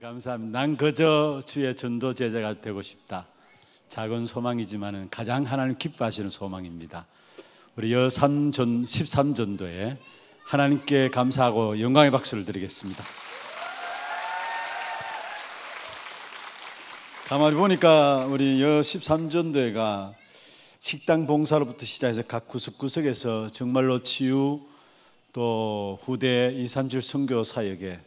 감사합니다. 난 그저 주의 전도 제자가 되고 싶다. 작은 소망이지만은 가장 하나님 기뻐하시는 소망입니다. 우리 여삼전 13전도에 하나님께 감사하고 영광의 박수를 드리겠습니다. 가만히 보니까 우리 여 13전도회가 식당 봉사로부터 시작해서 각 구석구석에서 정말로 치유 또 후대 이산줄 선교 사역에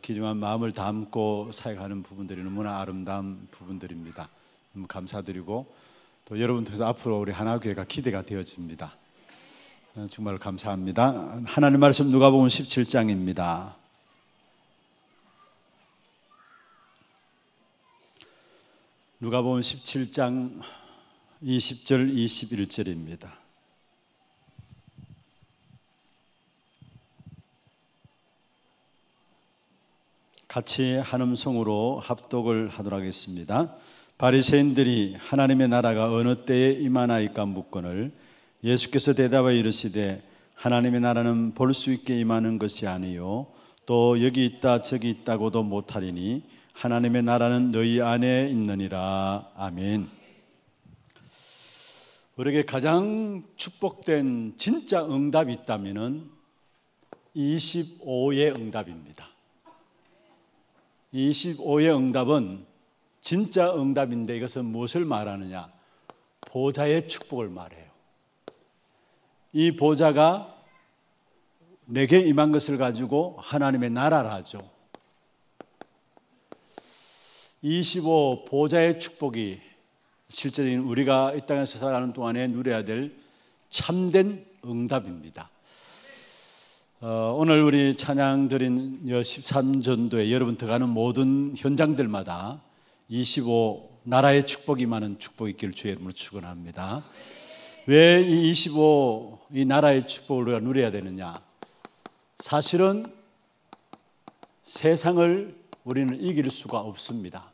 기중한 마음을 담고 사역하는 부분들이 너무나 아름다운 부분들입니다. 너무 감사드리고 또 여러분 통해서 앞으로 우리 하나교회가 기대가 되어집니다. 정말 감사합니다. 하나님 말씀 누가복음 17장입니다. 누가복음 17장 20절 21절입니다. 같이 한음성으로 합독을 하도록 하겠습니다. 바리새인들이 하나님의 나라가 어느 때에 임하나이까 묻건을 예수께서 대답하여 이르시되 하나님의 나라는 볼 수 있게 임하는 것이 아니요 또 여기 있다 저기 있다고도 못하리니 하나님의 나라는 너희 안에 있느니라 아멘. 우리에게 가장 축복된 진짜 응답이 있다면은 25의 응답입니다. 25의 응답은 진짜 응답인데 이것은 무엇을 말하느냐? 보좌의 축복을 말해요. 이 보좌가 내게 임한 것을 가지고 하나님의 나라라 죠25 보좌의 축복이 실제적인 우리가 이 땅에서 살아가는 동안에 누려야 될 참된 응답입니다. 어, 오늘 우리 찬양 드린 13전도에 여러분 들어가는 모든 현장들마다 25 나라의 축복이 많은 축복이 있기를 주의 이름으로 축원합니다. 왜 이 25 이 나라의 축복을 우리가 누려야 되느냐? 사실은 세상을 우리는 이길 수가 없습니다.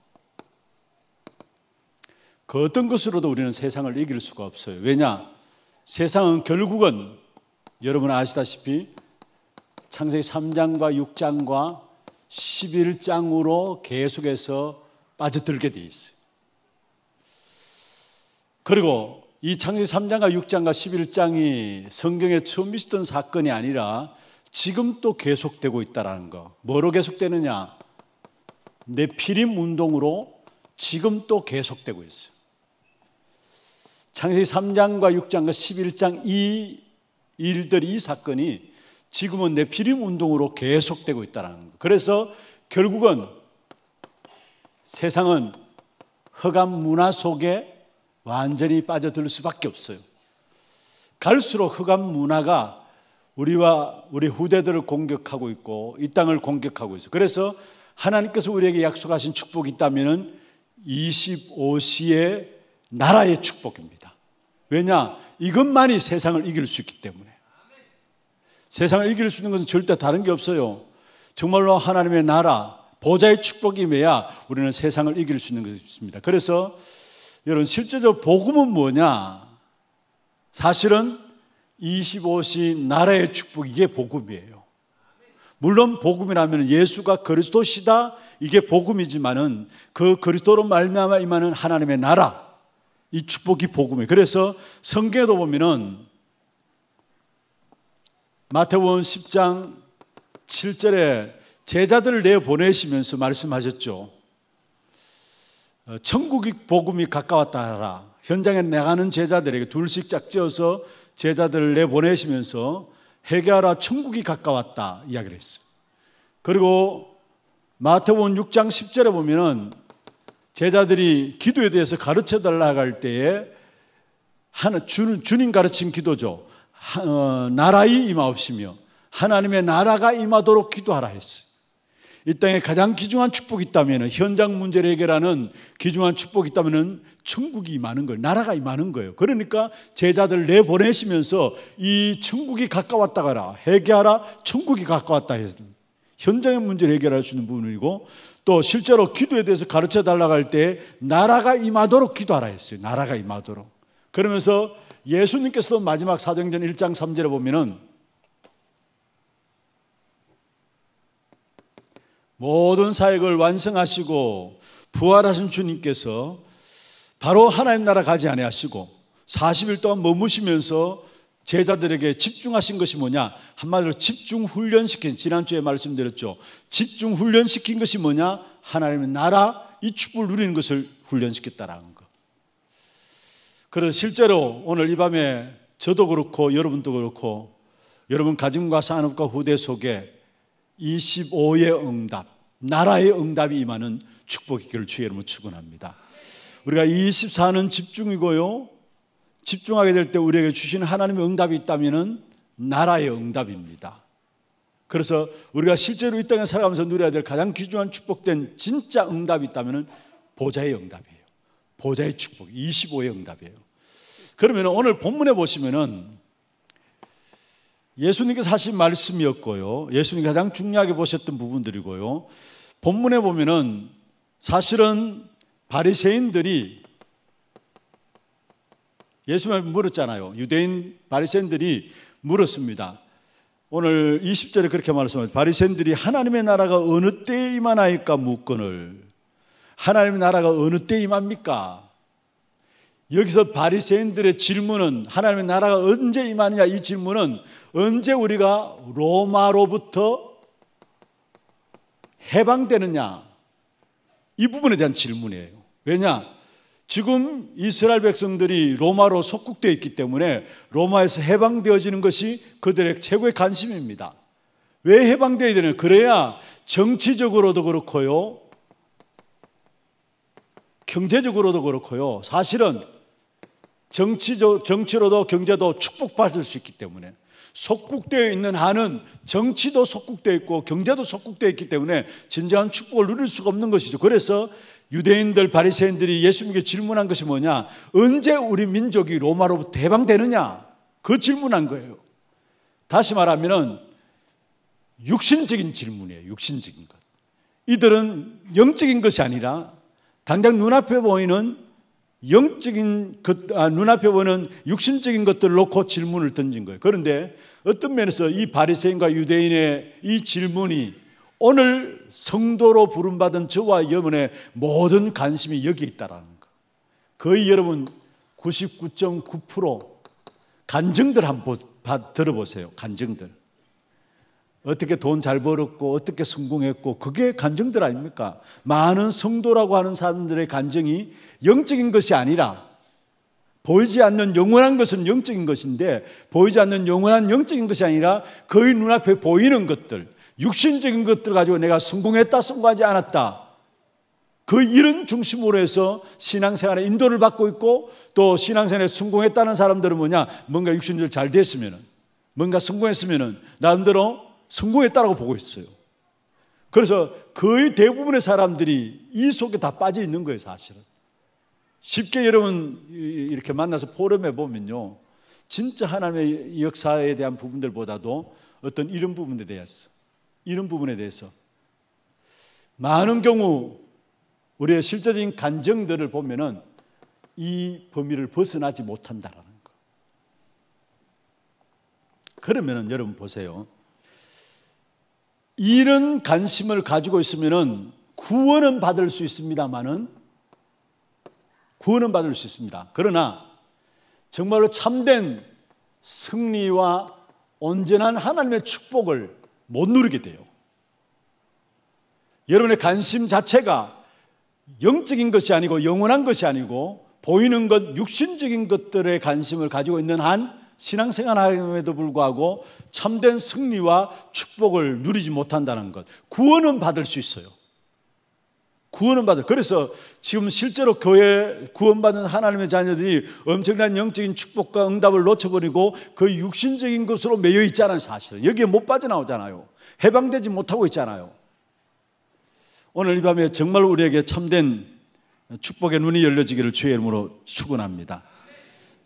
그 어떤 것으로도 우리는 세상을 이길 수가 없어요. 왜냐? 세상은 결국은 여러분 아시다시피 창세기 3장과 6장과 11장으로 계속해서 빠져들게 돼 있어요. 그리고 이 창세기 3장과 6장과 11장이 성경에 처음 있었던 사건이 아니라 지금 또 계속되고 있다라는 거. 뭐로 계속되느냐? 네피림 운동으로 지금 또 계속되고 있어요. 창세기 3장과 6장과 11장 이 일들이 이 사건이 지금은 내피림 운동으로 계속되고 있다는 거. 그래서 결국은 세상은 허감 문화 속에 완전히 빠져들 수밖에 없어요. 갈수록 허감 문화가 우리와 우리 후대들을 공격하고 있고 이 땅을 공격하고 있어요. 그래서 하나님께서 우리에게 약속하신 축복이 있다면 25시의 나라의 축복입니다. 왜냐? 이것만이 세상을 이길 수 있기 때문에. 세상을 이길 수 있는 것은 절대 다른 게 없어요. 정말로 하나님의 나라, 보좌의 축복이 매야 우리는 세상을 이길 수 있는 것입니다. 그래서 여러분 실제적 복음은 뭐냐? 사실은 25시 나라의 축복 이게 복음이에요. 물론 복음이라면 예수가 그리스도시다 이게 복음이지만은 그 그리스도로 말미암아 임하는 하나님의 나라 이 축복이 복음이에요. 그래서 성경에도 보면은 마태원 10장 7절에 제자들을 내 보내시면서 말씀하셨죠. 어, 천국이 복음이 가까웠다 하라. 현장에 나가는 제자들에게 둘씩 짝지어서 제자들을 내 보내시면서 회개하라 천국이 가까웠다 이야기를 했어요. 그리고 마태복음 6장 10절에 보면은 제자들이 기도에 대해서 가르쳐 달라 할 때에 하나 주 주님 가르침 기도죠. 어, 나라의 임하옵시며 하나님의 나라가 임하도록 기도하라 했어요. 이 땅에 가장 귀중한 축복이 있다면 현장 문제를 해결하는 귀중한 축복이 있다면 천국이 임하는 나라가 임하 거예요. 그러니까 제자들 내보내시면서 이 천국이 가까웠다 가라. 해결하라. 천국이 가까웠다 했습니다. 현장의 문제를 해결할 수 있는 부분이고 또 실제로 기도에 대해서 가르쳐 달라고 할때 나라가 임하도록 기도하라 했어요. 나라가 임하도록. 그러면서 예수님께서도 마지막 사정전 1장 3절에 보면은 모든 사역을 완성하시고 부활하신 주님께서 바로 하나님 나라 가지 아니하시고 40일 동안 머무시면서 제자들에게 집중하신 것이 뭐냐? 한마디로 집중 훈련시킨 지난주에 말씀드렸죠. 집중 훈련시킨 것이 뭐냐? 하나님의 나라 이 축복을 누리는 것을 훈련시켰다라는 거. 그래서 실제로 오늘 이 밤에 저도 그렇고 여러분도 그렇고 여러분 가정과 산업과 후대 속에 25의 응답, 나라의 응답이 임하는 축복의 길을 주의 이름으로 축원합니다. 우리가 24는 집중이고요. 집중하게 될 때 우리에게 주신 하나님의 응답이 있다면은 나라의 응답입니다. 그래서 우리가 실제로 이 땅에 살아가면서 누려야 될 가장 귀중한 축복된 진짜 응답이 있다면은 보좌의 응답이에요. 보좌의 축복 25의 응답이에요. 그러면 오늘 본문에 보시면은 예수님께서 하신 말씀이었고요. 예수님이 가장 중요하게 보셨던 부분들이고요. 본문에 보면은 사실은 바리새인들이 예수님을 물었잖아요. 유대인 바리새인들이 물었습니다. 오늘 20절에 그렇게 말씀합니 바리새인들이 하나님의 나라가 어느 때에 임하나이까 묻건을 하나님의 나라가 어느 때 임합니까? 여기서 바리새인들의 질문은 하나님의 나라가 언제 임하느냐 이 질문은 언제 우리가 로마로부터 해방되느냐 이 부분에 대한 질문이에요. 왜냐? 지금 이스라엘 백성들이 로마로 속국되어 있기 때문에 로마에서 해방되어지는 것이 그들의 최고의 관심입니다. 왜 해방되어야 되냐? 그래야 정치적으로도 그렇고요. 경제적으로도 그렇고요. 사실은 정치적, 정치로도 경제도 축복받을 수 있기 때문에 속국되어 있는 한은 정치도 속국되어 있고 경제도 속국되어 있기 때문에 진정한 축복을 누릴 수가 없는 것이죠. 그래서 유대인들 바리새인들이 예수님께 질문한 것이 뭐냐? 언제 우리 민족이 로마로부터 해방되느냐? 그 질문한 거예요. 다시 말하면 육신적인 질문이에요. 육신적인 것. 이들은 영적인 것이 아니라 당장 눈앞에 보이는 영적인 것, 아, 눈앞에 보는 이 육신적인 것들을 놓고 질문을 던진 거예요. 그런데 어떤 면에서 이 바리새인과 유대인의 이 질문이 오늘 성도로 부름받은 저와 여러분의 모든 관심이 여기 있다라는 거. 거의 여러분 99.9% 간증들 한번 들어보세요. 간증들. 어떻게 돈 잘 벌었고 어떻게 성공했고 그게 간증들 아닙니까? 많은 성도라고 하는 사람들의 간증이 영적인 것이 아니라 보이지 않는 영원한 것은 영적인 것인데 보이지 않는 영원한 영적인 것이 아니라 거의 눈앞에 보이는 것들 육신적인 것들 가지고 내가 성공했다 성공하지 않았다 그 일은 중심으로 해서 신앙생활에 인도를 받고 있고 또 신앙생활에 성공했다는 사람들은 뭐냐 뭔가 육신적으로 잘 됐으면은 뭔가 성공했으면은 나름대로 성공했다라고 보고 있어요. 그래서 거의 대부분의 사람들이 이 속에 다 빠져 있는 거예요, 사실은. 쉽게 여러분 이렇게 만나서 포럼해 보면요. 진짜 하나님의 역사에 대한 부분들보다도 어떤 이런 부분에 대해서, 이런 부분에 대해서 많은 경우 우리의 실제적인 간정들을 보면은 이 범위를 벗어나지 못한다라는 거. 그러면은 여러분 보세요. 이런 관심을 가지고 있으면 구원은 받을 수 있습니다만은 구원은 받을 수 있습니다. 그러나 정말로 참된 승리와 온전한 하나님의 축복을 못 누리게 돼요. 여러분의 관심 자체가 영적인 것이 아니고 영원한 것이 아니고 보이는 것, 육신적인 것들의 관심을 가지고 있는 한 신앙생활 함에도 불구하고 참된 승리와 축복을 누리지 못한다는 것. 구원은 받을 수 있어요. 구원은 받을. 그래서 지금 실제로 교회 구원받은 하나님의 자녀들이 엄청난 영적인 축복과 응답을 놓쳐버리고 그 육신적인 것으로 매여 있잖아요, 사실은. 여기에 못 빠져나오잖아요. 해방되지 못하고 있잖아요. 오늘 이 밤에 정말 우리에게 참된 축복의 눈이 열려지기를 주의 이름으로 축원합니다.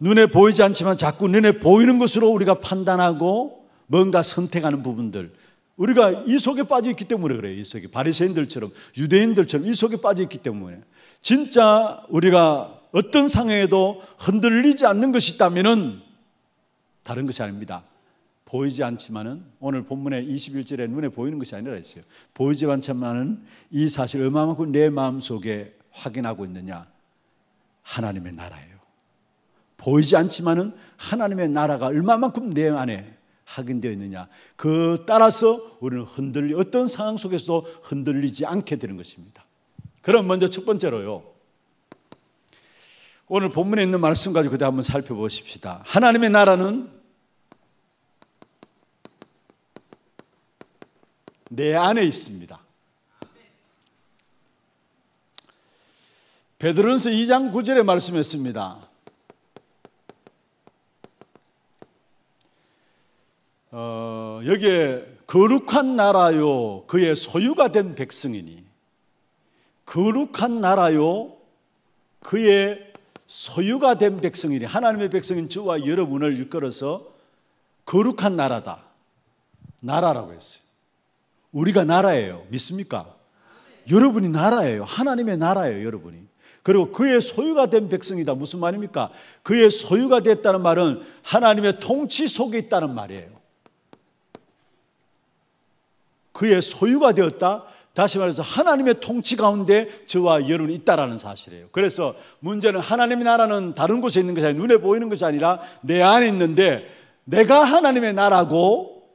눈에 보이지 않지만 자꾸 눈에 보이는 것으로 우리가 판단하고 뭔가 선택하는 부분들 우리가 이 속에 빠져 있기 때문에 그래요. 이 속에 바리새인들처럼 유대인들처럼 이 속에 빠져 있기 때문에 진짜 우리가 어떤 상황에도 흔들리지 않는 것이 있다면 다른 것이 아닙니다. 보이지 않지만은 오늘 본문의 21절에 눈에 보이는 것이 아니라 했어요. 보이지 않지만은 이사실 얼마만큼 내 마음속에 확인하고 있느냐. 하나님의 나라예요. 보이지 않지만은 하나님의 나라가 얼마만큼 내 안에 확인되어 있느냐. 그 따라서 우리는 흔들리 어떤 상황 속에서도 흔들리지 않게 되는 것입니다. 그럼 먼저 첫 번째로요. 오늘 본문에 있는 말씀 가지고 그대 한번 살펴보십시다. 하나님의 나라는 내 안에 있습니다. 베드로전서 2장 9절에 말씀했습니다. 어, 여기에 거룩한 나라요 그의 소유가 된 백성이니 거룩한 나라요 그의 소유가 된 백성이니 하나님의 백성인 저와 여러분을 일컬어서 거룩한 나라다 나라라고 했어요 우리가 나라예요 믿습니까? 여러분이 나라예요 하나님의 나라예요 여러분이 그리고 그의 소유가 된 백성이다 무슨 말입니까? 그의 소유가 됐다는 말은 하나님의 통치 속에 있다는 말이에요 그의 소유가 되었다. 다시 말해서 하나님의 통치 가운데 저와 여러분이 있다라는 사실이에요. 그래서 문제는 하나님의 나라는 다른 곳에 있는 것이 아니라 눈에 보이는 것이 아니라 내 안에 있는데 내가 하나님의 나라고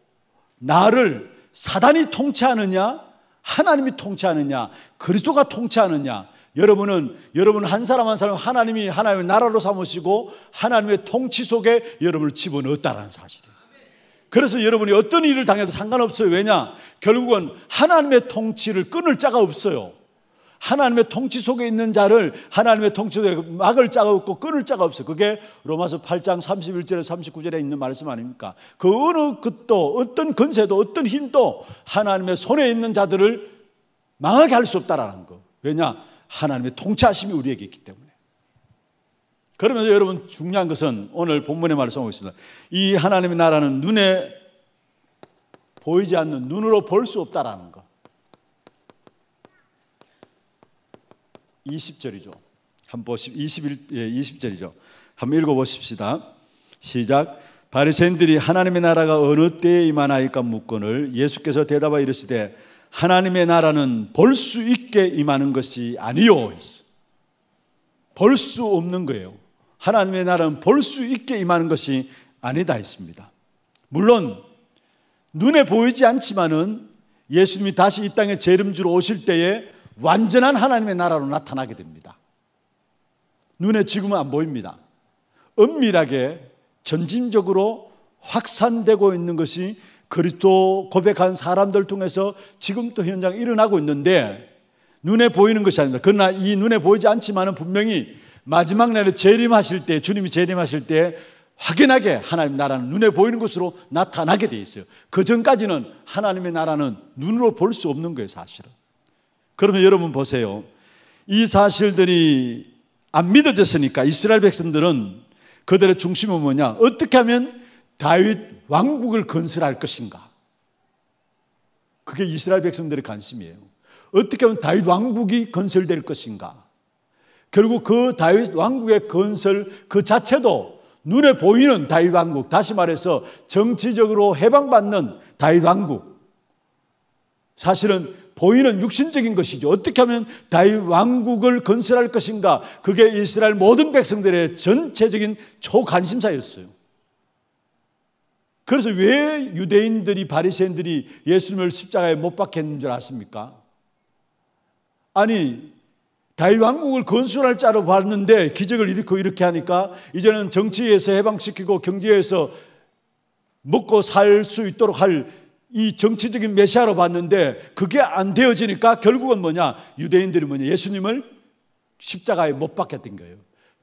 나를 사단이 통치하느냐 하나님이 통치하느냐 그리스도가 통치하느냐 여러분은 여러분 한 사람 한 사람 하나님이 하나님의 나라로 삼으시고 하나님의 통치 속에 여러분을 집어넣었다라는 사실이에요. 그래서 여러분이 어떤 일을 당해도 상관없어요. 왜냐? 결국은 하나님의 통치를 끊을 자가 없어요. 하나님의 통치 속에 있는 자를 하나님의 통치 속에 막을 자가 없고 끊을 자가 없어요. 그게 로마서 8장 31절에 39절에 있는 말씀 아닙니까? 그 어느 끝도 어떤 근세도 어떤 힘도 하나님의 손에 있는 자들을 망하게 할 수 없다라는 거. 왜냐? 하나님의 통치하심이 우리에게 있기 때문에. 그러면서 여러분 중요한 것은 오늘 본문의 말씀하고 있습니다. 이 하나님의 나라는 눈에 보이지 않는 눈으로 볼 수 없다라는 것. 20절이죠. 한번 21 예, 20절이죠. 한번 읽어 보십시다. 시작. 바리새인들이 하나님의 나라가 어느 때에 임하나이까 묻건을 예수께서 대답하 이르시되 하나님의 나라는 볼 수 있게 임하는 것이 아니요. 볼 수 없는 거예요. 하나님의 나라는 볼 수 있게 임하는 것이 아니다 했습니다. 물론 눈에 보이지 않지만은 예수님이 다시 이 땅에 재림주로 오실 때에 완전한 하나님의 나라로 나타나게 됩니다. 눈에 지금은 안 보입니다. 은밀하게 전진적으로 확산되고 있는 것이 그리스도 고백한 사람들 통해서 지금도 현장 일어나고 있는데 눈에 보이는 것이 아닙니다. 그러나 이 눈에 보이지 않지만은 분명히 마지막 날에 재림하실 때 주님이 재림하실 때 확연하게 하나님 나라는 눈에 보이는 것으로 나타나게 돼 있어요. 그 전까지는 하나님의 나라는 눈으로 볼 수 없는 거예요, 사실은. 그러면 여러분 보세요. 이 사실들이 안 믿어졌으니까 이스라엘 백성들은 그들의 중심은 뭐냐? 어떻게 하면 다윗 왕국을 건설할 것인가? 그게 이스라엘 백성들의 관심이에요. 어떻게 하면 다윗 왕국이 건설될 것인가? 결국 그 다윗 왕국의 건설 그 자체도 눈에 보이는 다윗 왕국, 다시 말해서 정치적으로 해방받는 다윗 왕국. 사실은 보이는 육신적인 것이죠. 어떻게 하면 다윗 왕국을 건설할 것인가? 그게 이스라엘 모든 백성들의 전체적인 초관심사였어요. 그래서 왜 유대인들이 바리새인들이 예수님을 십자가에 못 박혔는 줄 아십니까? 아니 다윗 왕국을 건설할 자로 봤는데 기적을 일으키고 이렇게 하니까 이제는 정치에서 해방시키고 경제에서 먹고 살 수 있도록 할 이 정치적인 메시아로 봤는데 그게 안 되어지니까 결국은 뭐냐 유대인들이 뭐냐 예수님을 십자가에 못 박혔던 거예요.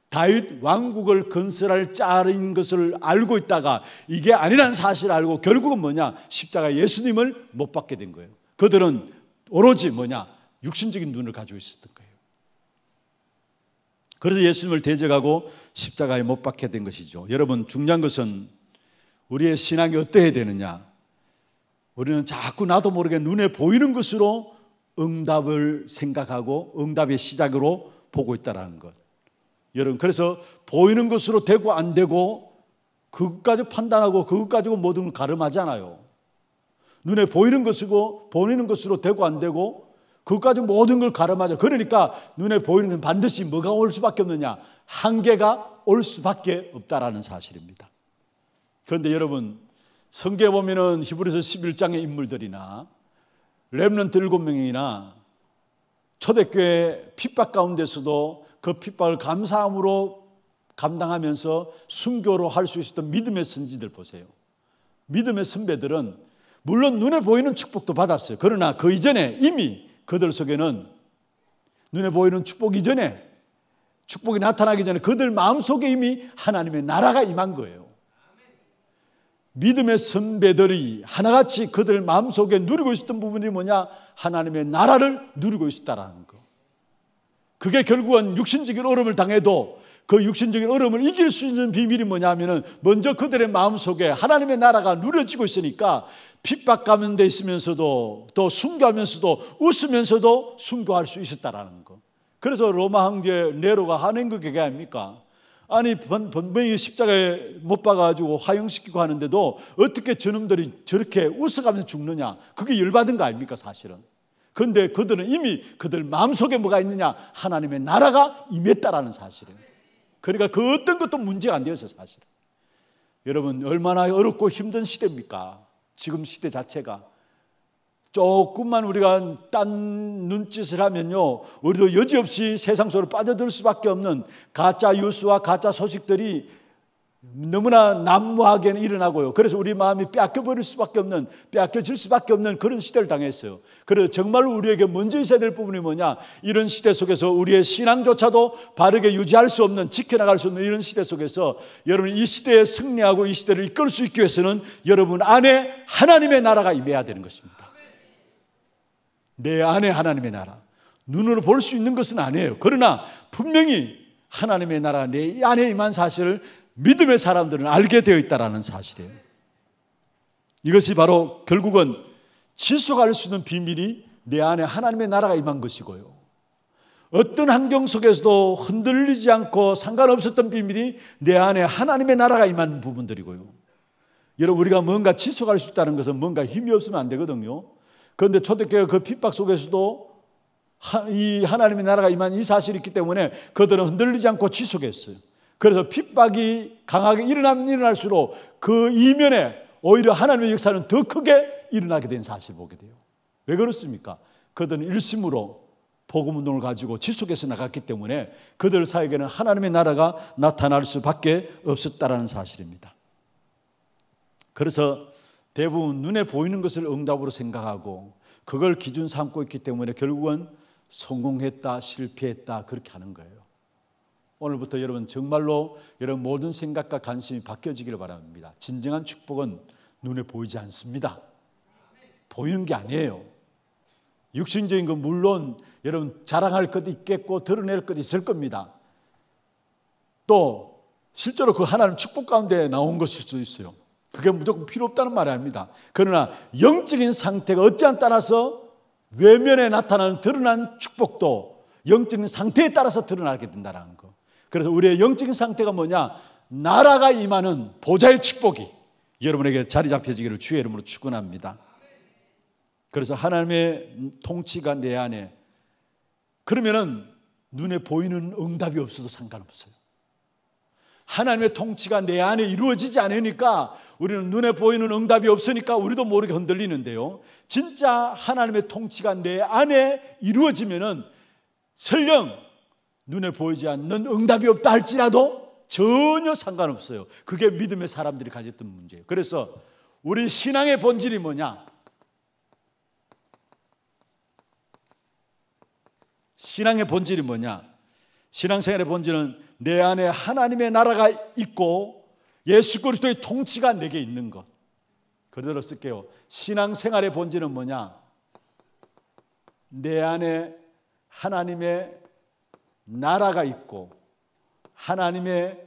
다윗 왕국을 건설할 짤인 것을 알고 있다가 이게 아니란 사실을 알고 결국은 뭐냐 십자가 예수님을 못 받게 된 거예요. 그들은 오로지 뭐냐 육신적인 눈을 가지고 있었던 거예요. 그래서 예수님을 대적하고 십자가에 못 박게 된 것이죠. 여러분, 중요한 것은 우리의 신앙이 어떠해야 되느냐? 우리는 자꾸 나도 모르게 눈에 보이는 것으로 응답을 생각하고 응답의 시작으로 보고 있다라는 것. 여러분, 그래서 보이는 것으로 되고 안 되고 그것까지 판단하고 그것 가지 모든 걸 가름하잖아요. 눈에 보이는 것이고 보이는 것으로 되고 안 되고 그것까지 모든 걸 가름하죠. 그러니까 눈에 보이는 건 반드시 뭐가 올 수밖에 없느냐? 한계가 올 수밖에 없다라는 사실입니다. 그런데 여러분, 성경 보면은 히브리서 11장의 인물들이나 렘넌트 7명이나 초대교회 핍박 가운데서도 그 핍박을 감사함으로 감당하면서 순교로 할 수 있었던 믿음의 선지들 보세요. 믿음의 선배들은 물론 눈에 보이는 축복도 받았어요. 그러나 그 이전에 이미 그들 속에는 눈에 보이는 축복 이전에 축복이 나타나기 전에 그들 마음속에 이미 하나님의 나라가 임한 거예요. 믿음의 선배들이 하나같이 그들 마음속에 누리고 있었던 부분이 뭐냐? 하나님의 나라를 누리고 있었다라는 거. 그게 결국은 육신적인 어음을 당해도 그 육신적인 어려움을 이길 수 있는 비밀이 뭐냐면은 먼저 그들의 마음속에 하나님의 나라가 누려지고 있으니까 핍박 가운데 있으면서도 또 순교하면서도 웃으면서도 순교할 수 있었다라는 거. 그래서 로마 황제 네로가 하는 거 그 그게 아닙니까? 아니 번번이 십자가에 못 박아가지고 화형시키고 하는데도 어떻게 저놈들이 저렇게 웃어가면서 죽느냐? 그게 열받은 거 아닙니까 사실은? 근데 그들은 이미 그들 마음속에 뭐가 있느냐? 하나님의 나라가 임했다라는 사실이에요. 그러니까 그 어떤 것도 문제가 안 되어서 사실. 여러분 얼마나 어렵고 힘든 시대입니까? 지금 시대 자체가 조금만 우리가 딴 눈짓을 하면요, 우리도 여지없이 세상 속으로 빠져들 수밖에 없는 가짜 뉴스와 가짜 소식들이 너무나 난무하게 일어나고요. 그래서 우리 마음이 빼앗겨버릴 수밖에 없는, 빼앗겨질 수밖에 없는 그런 시대를 당했어요. 그래서 정말 우리에게 먼저 있어야 될 부분이 뭐냐? 이런 시대 속에서 우리의 신앙조차도 바르게 유지할 수 없는, 지켜나갈 수 없는 이런 시대 속에서 여러분 이 시대에 승리하고 이 시대를 이끌 수 있기 위해서는 여러분 안에 하나님의 나라가 임해야 되는 것입니다. 내 안에 하나님의 나라. 눈으로 볼 수 있는 것은 아니에요. 그러나 분명히 하나님의 나라 내 안에 임한 사실을 믿음의 사람들은 알게 되어 있다라는 사실이에요. 이것이 바로 결국은 지속할 수 있는 비밀이 내 안에 하나님의 나라가 임한 것이고요. 어떤 환경 속에서도 흔들리지 않고 상관없었던 비밀이 내 안에 하나님의 나라가 임한 부분들이고요. 여러분 우리가 뭔가 지속할 수 있다는 것은 뭔가 힘이 없으면 안 되거든요. 그런데 초대교회 그 핍박 속에서도 이 하나님의 나라가 임한 이 사실이 있기 때문에 그들은 흔들리지 않고 지속했어요. 그래서 핍박이 강하게 일어나면 일어날수록 그 이면에 오히려 하나님의 역사는 더 크게 일어나게 된 사실을 보게 돼요. 왜 그렇습니까? 그들은 일심으로 복음 운동을 가지고 지속해서 나갔기 때문에 그들 사이에는 하나님의 나라가 나타날 수밖에 없었다라는 사실입니다. 그래서 대부분 눈에 보이는 것을 응답으로 생각하고 그걸 기준 삼고 있기 때문에 결국은 성공했다, 실패했다 그렇게 하는 거예요. 오늘부터 여러분 정말로 여러분 모든 생각과 관심이 바뀌어지기를 바랍니다. 진정한 축복은 눈에 보이지 않습니다. 보이는 게 아니에요. 육신적인 건 물론 여러분 자랑할 것 있겠고 드러낼 것 있을 겁니다. 또 실제로 그 하나님 축복 가운데 나온 것일 수도 있어요. 그게 무조건 필요 없다는 말이 아닙니다. 그러나 영적인 상태가 어찌안 따라서 외면에 나타나는 드러난 축복도 영적인 상태에 따라서 드러나게 된다는 거. 그래서 우리의 영적인 상태가 뭐냐? 나라가 임하는 보좌의 축복이 여러분에게 자리 잡혀지기를 주의 이름으로 축원합니다. 그래서 하나님의 통치가 내 안에 그러면은 눈에 보이는 응답이 없어도 상관없어요. 하나님의 통치가 내 안에 이루어지지 않으니까 우리는 눈에 보이는 응답이 없으니까 우리도 모르게 흔들리는데요. 진짜 하나님의 통치가 내 안에 이루어지면은 설령 눈에 보이지 않는 응답이 없다 할지라도 전혀 상관없어요. 그게 믿음의 사람들이 가졌던 문제예요. 그래서 우리 신앙의 본질이 뭐냐? 신앙의 본질이 뭐냐? 신앙생활의 본질은 내 안에 하나님의 나라가 있고 예수 그리스도의 통치가 내게 있는 것. 그대로 쓸게요. 신앙생활의 본질은 뭐냐? 내 안에 하나님의 나라가 있고 하나님의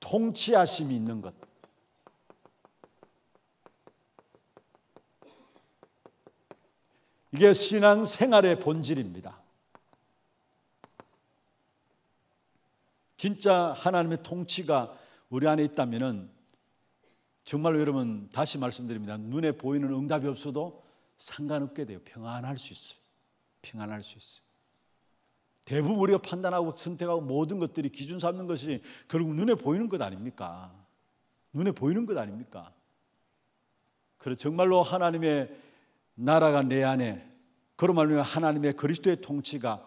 통치하심이 있는 것. 이게 신앙 생활의 본질입니다. 진짜 하나님의 통치가 우리 안에 있다면은 정말로 여러분 다시 말씀드립니다. 눈에 보이는 응답이 없어도 상관없게 돼요. 평안할 수 있어요. 평안할 수 있어요. 대부분 우리가 판단하고 선택하고 모든 것들이 기준 삼는 것이 결국 눈에 보이는 것 아닙니까? 눈에 보이는 것 아닙니까? 그래 정말로 하나님의 나라가 내 안에 그런 말로 하나님의 그리스도의 통치가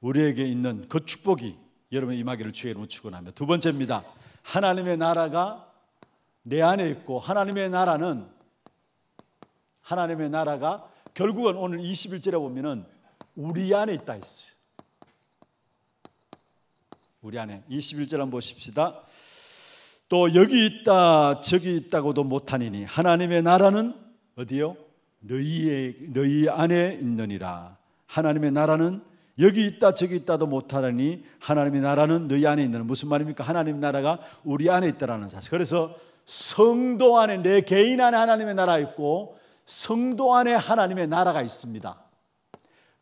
우리에게 있는 그 축복이 여러분 임하기를 주의 이름으로 축원하며 두 번째입니다. 하나님의 나라가 내 안에 있고 하나님의 나라는 하나님의 나라가 결국은 오늘 21절에 보면은 우리 안에 있다 했어요. 우리 안에 21절 한번 보십시다. 또 여기 있다 저기 있다고도 못하니니 하나님의 나라는 어디요? 너희의 너희 안에 있느니라. 하나님의 나라는 여기 있다 저기 있다도 못하니 하나님의 나라는 너희 안에 있는 무슨 말입니까? 하나님의 나라가 우리 안에 있다라는 사실. 그래서 성도 안에 내 개인 안에 하나님의 나라 있고 성도 안에 하나님의 나라가 있습니다.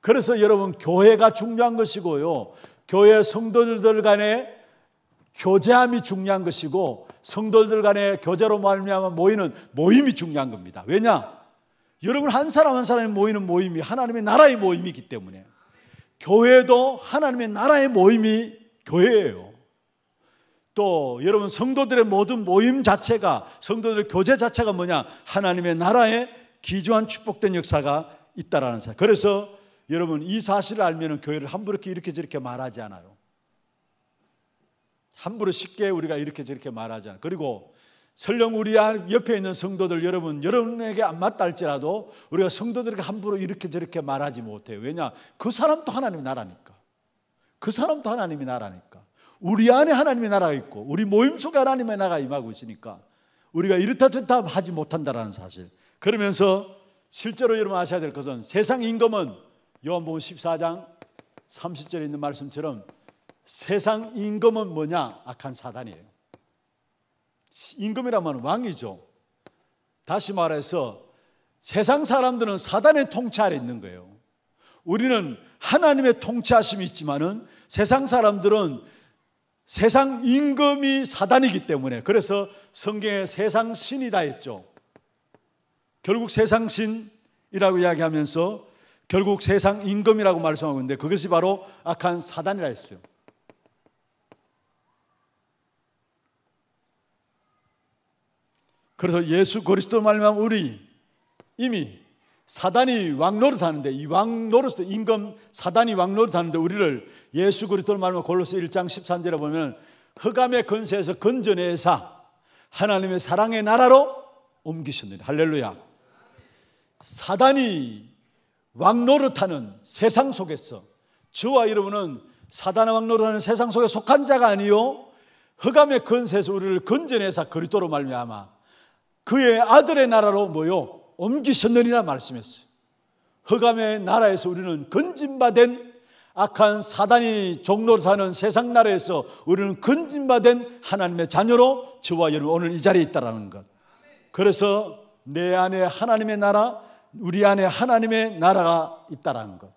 그래서 여러분 교회가 중요한 것이고요. 교회 성도들 간의 교제함이 중요한 것이고 성도들 간의 교제로 말미암아 모이는 모임이 중요한 겁니다. 왜냐? 여러분 한 사람 한 사람이 모이는 모임이 하나님의 나라의 모임이기 때문에 교회도 하나님의 나라의 모임이 교회예요. 또 여러분 성도들의 모든 모임 자체가 성도들의 교제 자체가 뭐냐? 하나님의 나라에 기조한 축복된 역사가 있다라는 사실. 그래서 여러분 이 사실을 알면 교회를 함부로 이렇게 저렇게 말하지 않아요. 함부로 쉽게 우리가 이렇게 저렇게 말하지 않아요. 그리고 설령 우리 아, 옆에 있는 성도들 여러분 여러분에게 안 맞다 할지라도 우리가 성도들에게 함부로 이렇게 저렇게 말하지 못해요. 왜냐? 그 사람도 하나님의 나라니까. 그 사람도 하나님의 나라니까. 우리 안에 하나님의 나라가 있고 우리 모임 속에 하나님의 나라가 임하고 있으니까 우리가 이렇다 저렇다 하지 못한다라는 사실. 그러면서 실제로 여러분 아셔야 될 것은 세상 임금은 요한복음 14장 30절에 있는 말씀처럼 세상 임금은 뭐냐? 악한 사단이에요. 임금이라면 왕이죠. 다시 말해서 세상 사람들은 사단의 통치 아래 있는 거예요. 우리는 하나님의 통치하심이 있지만은 세상 사람들은 세상 임금이 사단이기 때문에 그래서 성경에 세상 신이다 했죠. 결국 세상 신이라고 이야기하면서 결국 세상 임금이라고 말씀하고 있는데 그것이 바로 악한 사단이라 했어요. 그래서 예수 그리스도 말면 우리 이미 사단이 왕노릇 하는데 이 왕노릇 임금 사단이 왕노릇 하는데 우리를 예수 그리스도를 말하면 골로새 1장 13절에 보면 흑암의 근세에서 건져내사 하나님의 사랑의 나라로 옮기셨느니 할렐루야 사단이 왕노릇하는 세상 속에서 저와 여러분은 사단의 왕노릇하는 세상 속에 속한 자가 아니요 흑암의 근세에서 우리를 건져내사 그리스도로 말미암아 그의 아들의 나라로 모여 옮기셨느니라 말씀했어요. 흑암의 나라에서 우리는 건진바된 악한 사단이 종로를 사는 세상 나라에서 우리는 건진바된 하나님의 자녀로 저와 여러분 오늘 이 자리에 있다라는 것. 그래서 내 안에 하나님의 나라, 우리 안에 하나님의 나라가 있다라는 것.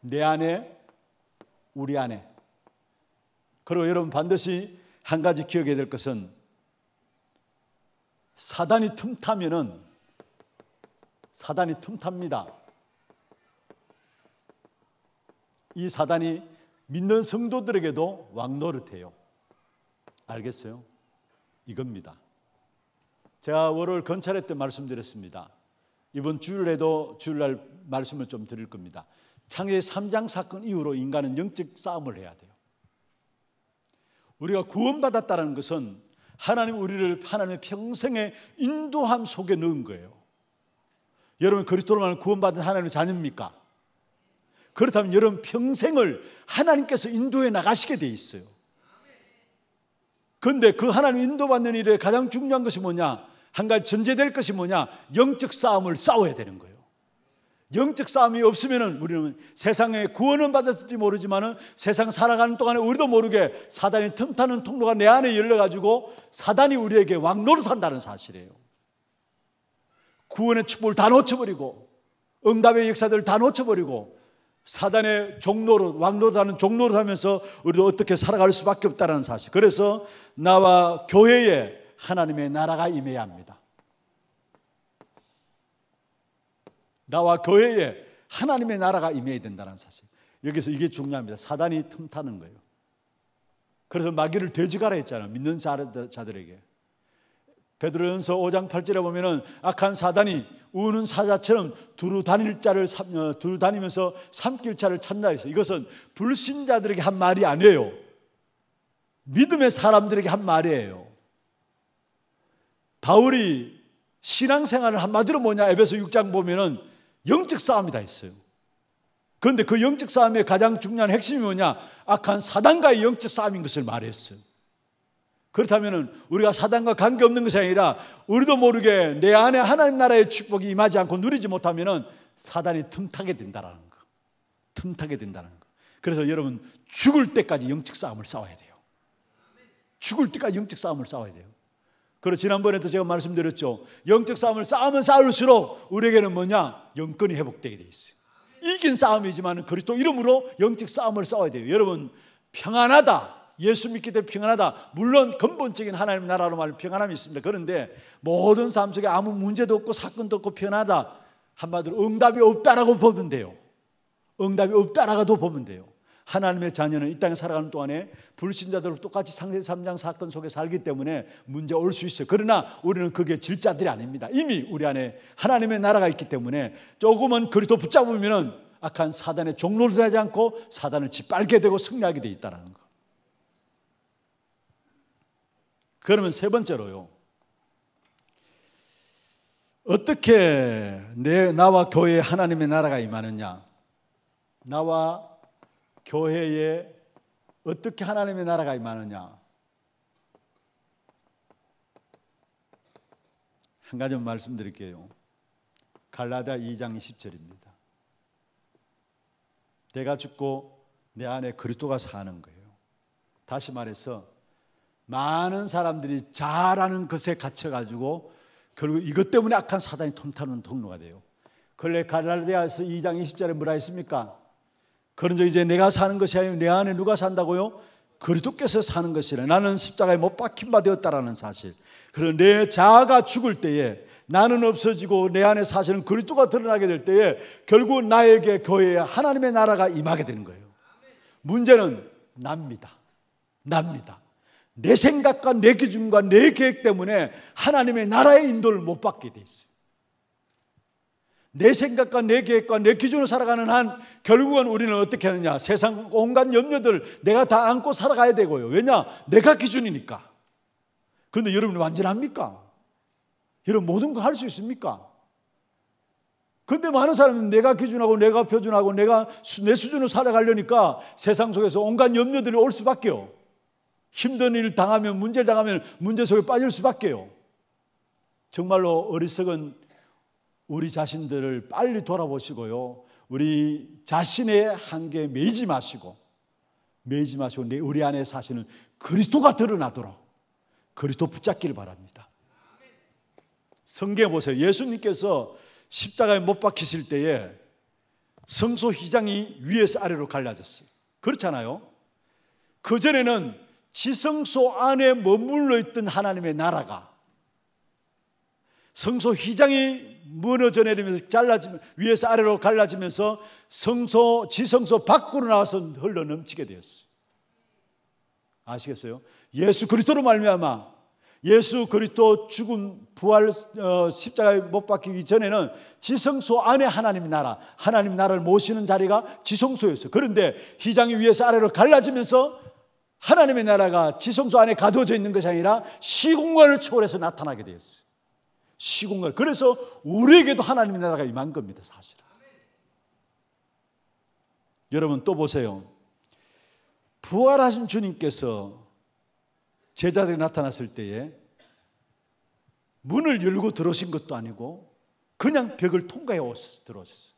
내 안에, 우리 안에. 그리고 여러분 반드시 한 가지 기억해야 될 것은 사단이 틈타면은 사단이 틈탑니다. 이 사단이 믿는 성도들에게도 왕노릇해요. 알겠어요? 이겁니다. 제가 월요일 건찰회 때 말씀드렸습니다. 이번 주일에도 주일날 말씀을 좀 드릴 겁니다. 창세 3장 사건 이후로 인간은 영적 싸움을 해야 돼요. 우리가 구원받았다는 것은 하나님 우리를 하나님의 평생의 인도함 속에 넣은 거예요. 여러분 그리스도로만 구원받은 하나님의 자녀입니까? 그렇다면 여러분 평생을 하나님께서 인도해 나가시게 돼 있어요. 그런데 그 하나님 인도받는 일에 가장 중요한 것이 뭐냐? 한 가지 전제될 것이 뭐냐? 영적 싸움을 싸워야 되는 거예요. 영적 싸움이 없으면 우리는 세상에 구원은 받았을지 모르지만 세상 살아가는 동안에 우리도 모르게 사단이 틈타는 통로가 내 안에 열려가지고 사단이 우리에게 왕노를 산다는 사실이에요. 구원의 축복을 다 놓쳐버리고 응답의 역사들을 다 놓쳐버리고 사단의 종로로 왕로로 하는 종로로 하면서 우리도 어떻게 살아갈 수밖에 없다는 사실. 그래서 나와 교회에 하나님의 나라가 임해야 합니다. 나와 교회에 하나님의 나라가 임해야 된다는 사실. 여기서 이게 중요합니다. 사단이 틈타는 거예요. 그래서 마귀를 돼지가라 했잖아요. 믿는 자들에게. 베드로연서 5장 8절에 보면은 악한 사단이 우는 사자처럼 두루 다닐 자를 어, 두루 다니면서 삼킬 자를 찾나 해서 이것은 불신자들에게 한 말이 아니에요. 믿음의 사람들에게 한 말이에요. 바울이 신앙생활을 한마디로 뭐냐 에베소 6장 보면은 영적 싸움이 다 있어요. 그런데 그 영적 싸움의 가장 중요한 핵심이 뭐냐? 악한 사단과의 영적 싸움인 것을 말했어요. 그렇다면 우리가 사단과 관계없는 것이 아니라 우리도 모르게 내 안에 하나님 나라의 축복이 임하지 않고 누리지 못하면 사단이 틈타게 된다라는 거. 틈타게 된다는 거. 그래서 여러분 죽을 때까지 영적 싸움을 싸워야 돼요. 죽을 때까지 영적 싸움을 싸워야 돼요. 그리고 지난번에도 제가 말씀드렸죠. 영적 싸움을 싸우면 싸울수록 우리에게는 뭐냐? 영권이 회복되게 돼 있어요. 이긴 싸움이지만 그리스도 이름으로 영적 싸움을 싸워야 돼요. 여러분 평안하다. 예수 믿기 때 평안하다. 물론 근본적인 하나님 나라로 말 평안함이 있습니다. 그런데 모든 삶 속에 아무 문제도 없고 사건도 없고 편하다. 한마디로 응답이 없다라고 보면 돼요. 응답이 없다라고도 보면 돼요. 하나님의 자녀는 이 땅에 살아가는 동안에 불신자들과 똑같이 상세 3장 사건 속에 살기 때문에 문제 올 수 있어요. 그러나 우리는 그게 질자들이 아닙니다. 이미 우리 안에 하나님의 나라가 있기 때문에 조금은 그리도붙잡으면 악한 사단의 종로를 되지 않고 사단을 짓밟게 되고 승리하게 돼있다는 거. 그러면 세 번째로요. 어떻게 내 나와 교회에 하나님의 나라가 임하느냐? 나와 교회에 어떻게 하나님의 나라가 임하느냐? 한가지 말씀드릴게요. 갈라다 2장 20절입니다. 내가 죽고 내 안에 그리스도가 사는 거예요. 다시 말해서 많은 사람들이 잘하는 것에 갇혀 가지고 결국 이것 때문에 악한 사단이 통타는 통로가 돼요. 근래 갈라디아서 2장 20절에 뭐라 했습니까? 그런즉 이제 내가 사는 것이 아니요 내 안에 누가 산다고요? 그리스도께서 사는 것이라 나는 십자가에 못 박힌 바 되었다라는 사실. 그리내 자아가 죽을 때에 나는 없어지고 내 안에 사실은 그리스도가 드러나게 될 때에 결국 나에게 교회에 하나님의 나라가 임하게 되는 거예요. 문제는 납니다. 납니다. 내 생각과 내 기준과 내 계획 때문에 하나님의 나라의 인도를 못 받게 돼 있어요. 내 생각과 내 계획과 내 기준으로 살아가는 한 결국은 우리는 어떻게 하느냐? 세상 온갖 염려들 내가 다 안고 살아가야 되고요. 왜냐? 내가 기준이니까. 그런데 여러분 완전합니까? 여러분 모든 거 할 수 있습니까? 근데 많은 사람은 내가 기준하고 내가 표준하고 내가 내 수준으로 살아가려니까 세상 속에서 온갖 염려들이 올 수밖에요. 힘든 일 당하면 문제 를 당하면 문제 속에 빠질 수밖에요. 정말로 어리석은 우리 자신들을 빨리 돌아보시고요. 우리 자신의 한계에 매지 마시고 매지 마시고 우리 안에 사시는 그리스도가 드러나도록 그리스도 붙잡기를 바랍니다. 성경 보세요. 예수님께서 십자가에 못 박히실 때에 성소 희장이 위에서 아래로 갈라졌어요. 그렇잖아요. 그전에는 지성소 안에 머물러 있던 하나님의 나라가 성소 희장이 무너져 내리면서 잘라지면 위에서 아래로 갈라지면서 성소 지성소 밖으로 나와서 흘러 넘치게 되었어요. 아시겠어요? 예수 그리스도로 말미암아 예수 그리스도 죽음 부활 어, 십자가에 못 박히기 전에는 지성소 안에 하나님 나라, 하나님 나라를 모시는 자리가 지성소였어요. 그런데 희장이 위에서 아래로 갈라지면서 하나님의 나라가 지성소 안에 가둬져 있는 것이 아니라 시공간을 초월해서 나타나게 되었어요. 시공간. 거예요. 그래서 우리에게도 하나님의 나라가 임한 겁니다, 사실은. 여러분 또 보세요. 부활하신 주님께서 제자들이 나타났을 때에 문을 열고 들어오신 것도 아니고 그냥 벽을 통과해 들어오셨어요.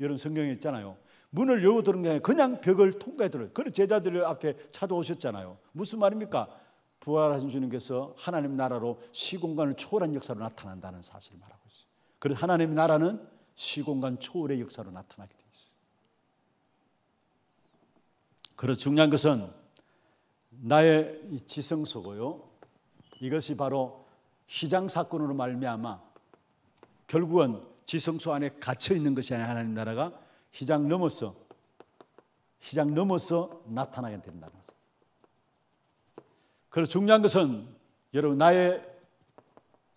여러분 성경에 있잖아요. 문을 열고 들어온 게 아니라 그냥 벽을 통과해 들어요. 그래서 제자들 앞에 찾아오셨잖아요. 무슨 말입니까? 부활하신 주님께서 하나님 나라로 시공간을 초월한 역사로 나타난다는 사실을 말하고 있어요. 그래서 하나님 나라는 시공간 초월의 역사로 나타나게 돼 있어요. 그래서 중요한 것은 나의 지성소고요. 이것이 바로 시장 사건으로 말미암아 결국은 지성소 안에 갇혀 있는 것이 아니라 하나님 나라가 시장 넘어서 시장 넘어서 나타나게 된다는 그래서 중요한 것은 여러분 나의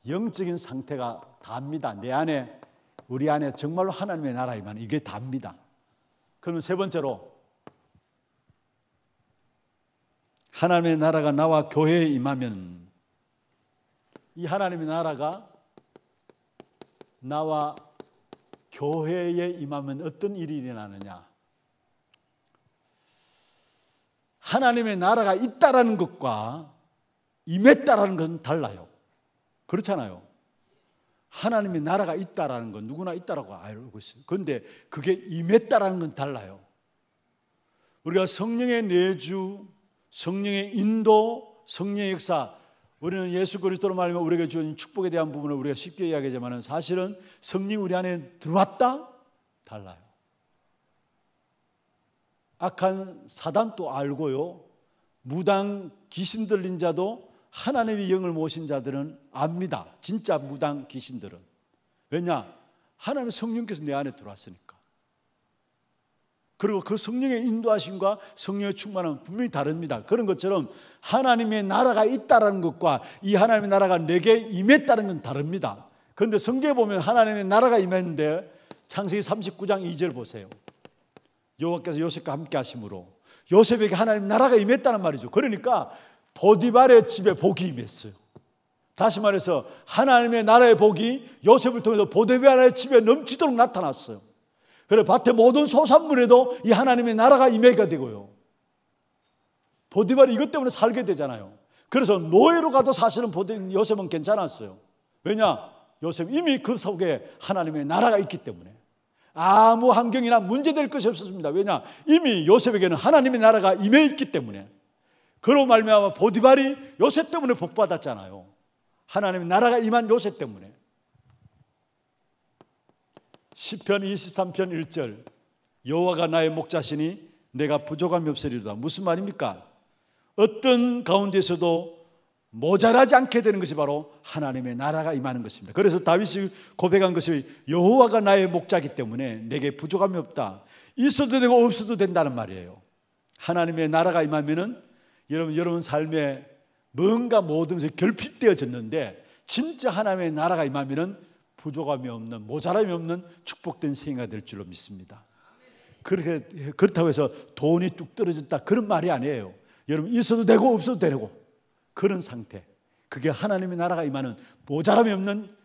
영적인 상태가 답니다. 내 안에 우리 안에 정말로 하나님의 나라이만 이게 답니다. 그러면 세 번째로 하나님의 나라가 나와 교회에 임하면 이 하나님의 나라가 나와 교회에 임하면 어떤 일이 일어나느냐? 하나님의 나라가 있다라는 것과 임했다라는 것은 달라요. 그렇잖아요. 하나님의 나라가 있다라는 건 누구나 있다라고 알고 있어요. 그런데 그게 임했다라는 건 달라요. 우리가 성령의 내주, 성령의 인도, 성령의 역사, 우리는 예수 그리스도로 말하면 우리에게 주어진 축복에 대한 부분을 우리가 쉽게 이야기하지만 사실은 성령 우리 안에 들어왔다? 달라요. 악한 사단도 알고요. 무당 귀신 들린 자도 하나님의 영을 모신 자들은 압니다. 진짜 무당 귀신들은. 왜냐? 하나님 성령께서 내 안에 들어왔으니까. 그리고 그 성령의 인도하심과 성령의 충만함은 분명히 다릅니다. 그런 것처럼 하나님의 나라가 있다라는 것과 이 하나님의 나라가 내게 임했다는 건 다릅니다. 그런데 성경에 보면 하나님의 나라가 임했는데 창세기 39장 2절 보세요. 여호와께서 요셉과 함께 하심으로 요셉에게 하나님 나라가 임했다는 말이죠. 그러니까 보디발의 집에 복이 임했어요. 다시 말해서 하나님의 나라의 복이 요셉을 통해서 보디발의 집에 넘치도록 나타났어요. 그래 밭의 모든 소산물에도 이 하나님의 나라가 임해가 되고요. 보디발이 이것 때문에 살게 되잖아요. 그래서 노예로 가도 사실은 보디 요셉은 괜찮았어요. 왜냐? 요셉 이미 그 속에 하나님의 나라가 있기 때문에. 아무 환경이나 문제될 것이 없었습니다. 왜냐? 이미 요셉에게는 하나님의 나라가 임해 있기 때문에 그로 말미암아 보디발이 요셉 때문에 복 받았잖아요. 하나님의 나라가 임한 요셉 때문에 시편 23편 1절 여호와가 나의 목자시니 내가 부족함이 없으리로다. 무슨 말입니까? 어떤 가운데서도 모자라지 않게 되는 것이 바로 하나님의 나라가 임하는 것입니다. 그래서 다윗이 고백한 것이 여호와가 나의 목자기 이 때문에 내게 부족함이 없다. 있어도 되고 없어도 된다는 말이에요. 하나님의 나라가 임하면은 여러분 여러분 삶에 뭔가 모든 것이 결핍되어졌는데 진짜 하나님의 나라가 임하면은 부족함이 없는 모자람이 없는 축복된 생애가 될 줄로 믿습니다. 그렇게 그렇다고 해서 돈이 뚝 떨어졌다 그런 말이 아니에요. 여러분 있어도 되고 없어도 되고 그런 상태. 그게 하나님의 나라가 임하는 모자람이 없는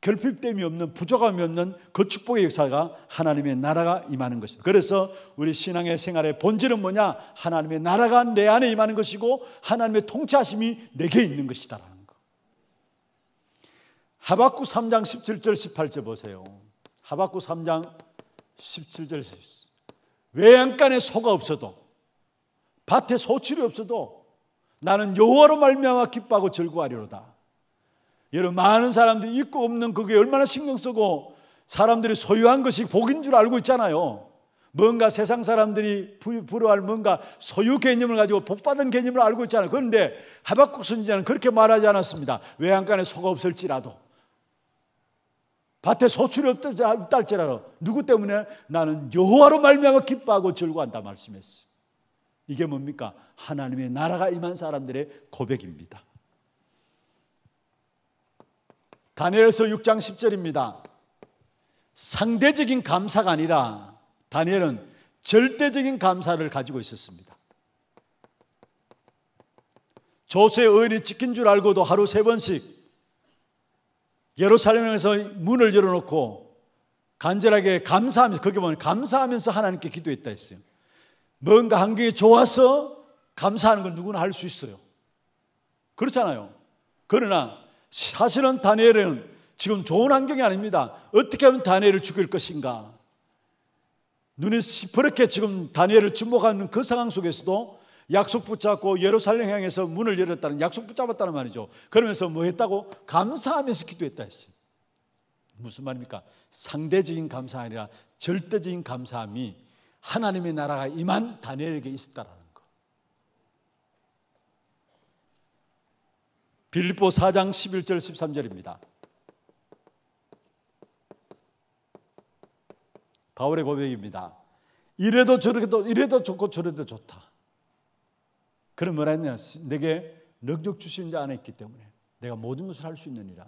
결핍됨이 없는 부족함이 없는 그 축복의 역사가 하나님의 나라가 임하는 것입니다. 그래서 우리 신앙의 생활의 본질은 뭐냐? 하나님의 나라가 내 안에 임하는 것이고 하나님의 통치하심이 내게 있는 것이다라는 거. 하박구 3장 17절 18절 보세요. 하박구 3장 17절 외양간에 소가 없어도 밭에 소출이 없어도 나는 여호와로 말미암아 기뻐하고 즐거워하리로다. 여러분 많은 사람들이 있고 없는 그게 얼마나 신경 쓰고 사람들이 소유한 것이 복인 줄 알고 있잖아요. 뭔가 세상 사람들이 부러워할 뭔가 소유 개념을 가지고 복받은 개념을 알고 있잖아요. 그런데 하박국 선지자는 그렇게 말하지 않았습니다. 외양간에 소가 없을지라도 밭에 소출이 없다 할지라도 누구 때문에 나는 여호와로 말미암아 기뻐하고 즐거워한다 말씀했어요. 이게 뭡니까? 하나님의 나라가 임한 사람들의 고백입니다. 다니엘서 6장 10절입니다. 상대적인 감사가 아니라 다니엘은 절대적인 감사를 가지고 있었습니다. 조세의 의인이 지킨 줄 알고도 하루 세 번씩 예루살렘에서 문을 열어놓고 간절하게 감사하면서 거기 보면 감사하면서 하나님께 기도했다 했어요. 뭔가 환경이 좋아서 감사하는 건 누구나 할 수 있어요. 그렇잖아요. 그러나 사실은 다니엘은 지금 좋은 환경이 아닙니다. 어떻게 하면 다니엘을 죽일 것인가? 눈이 시퍼렇게 지금 다니엘을 주목하는 그 상황 속에서도 약속 붙잡고 예루살렘 향해서 문을 열었다는 약속 붙잡았다는 말이죠. 그러면서 뭐 했다고? 감사하면서 기도했다 했어요. 무슨 말입니까? 상대적인 감사 아니라 절대적인 감사함이 하나님의 나라가 이만 다니엘에게 있었다라는 것. 빌립보 4장 11절 13절입니다. 바울의 고백입니다. 이래도 저래도 이래도 좋고 저래도 좋다. 그럼 뭐라 했냐? 내게 능력 주신 자 안에 있기 때문에 내가 모든 것을 할 수 있느니라.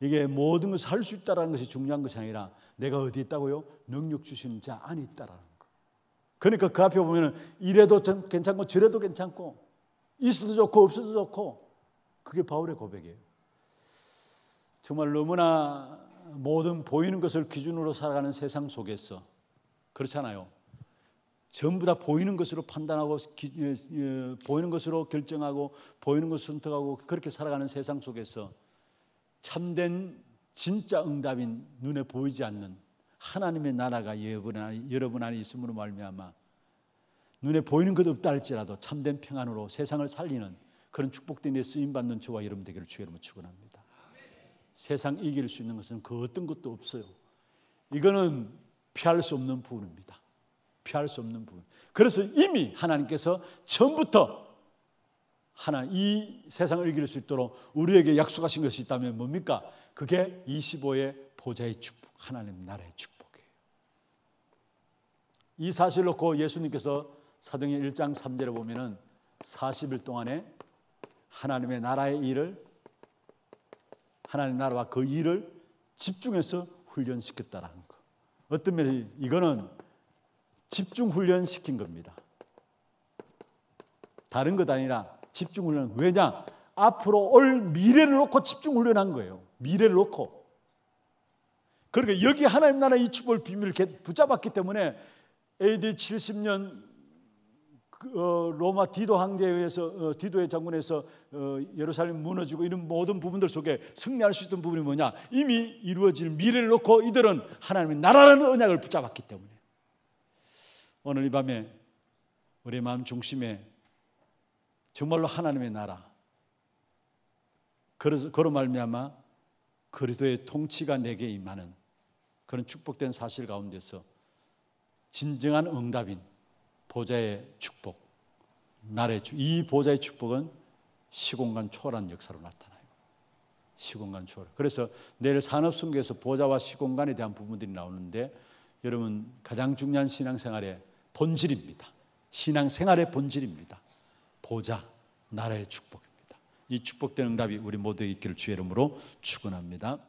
이게 모든 것을 할 수 있다라는 것이 중요한 것이 아니라 내가 어디 있다고요? 능력 주신 자 안에 있다라는 그러니까 그 앞에 보면 이래도 괜찮고 저래도 괜찮고 있어도 좋고 없어도 좋고 그게 바울의 고백이에요. 정말 너무나 모든 보이는 것을 기준으로 살아가는 세상 속에서 그렇잖아요. 전부 다 보이는 것으로 판단하고 기, 예, 예, 보이는 것으로 결정하고 보이는 것을 선택하고 그렇게 살아가는 세상 속에서 참된 진짜 응답인 눈에 보이지 않는 하나님의 나라가 여러분 안에, 여에 있음으로 말미암아 눈에 보이는 것 없다 할지라도 참된 평안으로 세상을 살리는 그런 축복된 데 쓰임 받는 저와 여러분 되기를 주의 이름으로 축원합니다. 세상 이길 수 있는 것은 그 어떤 것도 없어요. 이거는 피할 수 없는 부분입니다. 피할 수 없는 부분. 그래서 이미 하나님께서 전부터 하나 이 세상을 이길 수 있도록 우리에게 약속하신 것이 있다면 뭡니까? 그게 25의 보좌의 축복, 하나님 나라의 축복. 이 사실을 놓고 예수님께서 사도행 1장 3절에 보면은 40일 동안에 하나님의 나라의 일을 하나님 나라와 그 일을 집중해서 훈련시켰다라는 거. 어떤 면에 이거는 집중 훈련시킨 겁니다. 다른 것 아니라 집중 훈련. 왜냐? 앞으로 올 미래를 놓고 집중 훈련한 거예요. 미래를 놓고. 그러니까 여기 하나님 나라 이축복 비밀을 붙잡았기 때문에 AD 70년 그, 어, 로마 디도 황제에 의해서 어, 디도의 장군에서 어, 예루살렘 무너지고 이런 모든 부분들 속에 승리할 수 있던 부분이 뭐냐? 이미 이루어질 미래를 놓고 이들은 하나님의 나라라는 언약을 붙잡았기 때문에 오늘 이 밤에 우리의 마음 중심에 정말로 하나님의 나라 그래서 그로 말미암아 그리도의 통치가 내게 임하는 그런 축복된 사실 가운데서 진정한 응답인 보좌의 축복, 나의 라 축, 이 보좌의 축복은 시공간 초월한 역사로 나타나요. 시공간 초월. 그래서 내일 산업순교에서 보좌와 시공간에 대한 부분들이 나오는데 여러분 가장 중요한 신앙생활의 본질입니다. 신앙생활의 본질입니다. 보좌, 나라의 축복입니다. 이 축복된 응답이 우리 모두의 있기를 주의 이름으로 축원합니다.